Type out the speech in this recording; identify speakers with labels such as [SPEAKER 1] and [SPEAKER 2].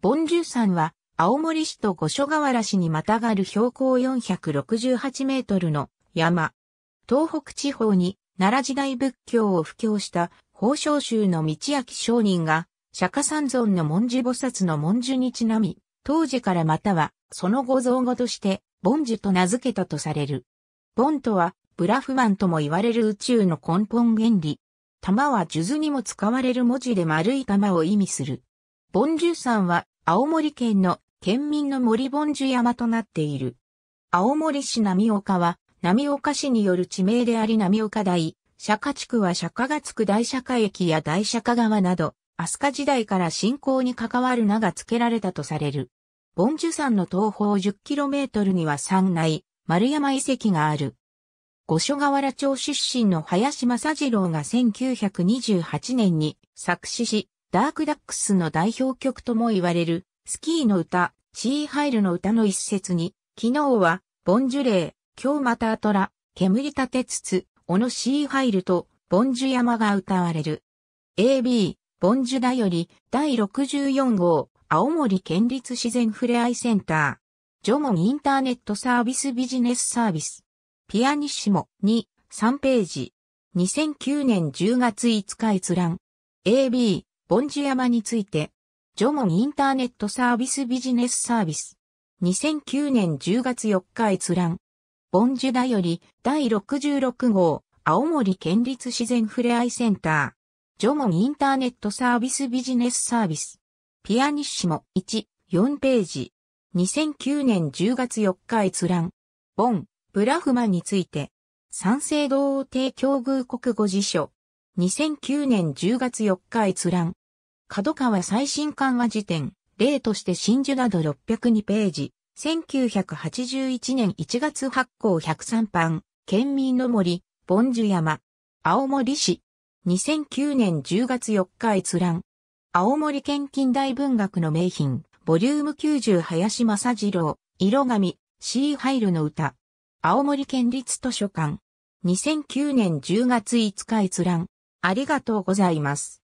[SPEAKER 1] ボンジュ山は、青森市と五所川原市にまたがる標高468メートルの山。東北地方に奈良時代仏教を布教した宝生宗の道明商人が、釈迦三尊の文字菩薩の文字にちなみ、当時からまたはその後造語として、凡樹と名付けたとされる。凡とは、ブラフマンとも言われる宇宙の根本原理。玉は数珠にも使われる文字で丸い玉を意味する。ボンジュ山は青森県の県民の森ボンジュ山となっている。青森市波岡は波岡市による地名であり波岡大、釈迦地区は釈迦がつく大釈迦駅や大釈迦川など、飛鳥時代から信仰に関わる名が付けられたとされる。ボンジュ山の東方 10km には山内、丸山遺跡がある。五所川原町出身の林正次郎が1928年に作詞し、ダークダックスの代表曲とも言われる、スキーの歌、シーハイルの歌の一節に、昨日は、ボンジュレー、今日またアトラ、煙立てつつ、オノシーハイルと、ボンジュ山が歌われる。AB、ボンジュだより、第64号、青森県立自然ふれあいセンター。ジョモンインターネットサービスビジネスサービス。ピアニッシモ2、3ページ。2009年10月5日閲覧。AB、ボンジ山について、ジョモンインターネットサービスビジネスサービス。2009年10月4日閲覧。ボンジュだより第66号青森県立自然ふれあいセンター。ジョモンインターネットサービスビジネスサービス。ピアニッシモ1、4ページ。2009年10月4日閲覧。ボン、ブラフマについて。三聖堂帝境遇国語辞書。2009年10月4日閲覧。角川最新刊和辞典、例として真珠など602ページ、1981年1月発行103版、県民の森、ボンジュ山、青森市、2009年10月4日閲覧、青森県近代文学の名品、ボリューム90林正次郎、色紙、シーハイルの歌、青森県立図書館、2009年10月5日閲覧、ありがとうございます。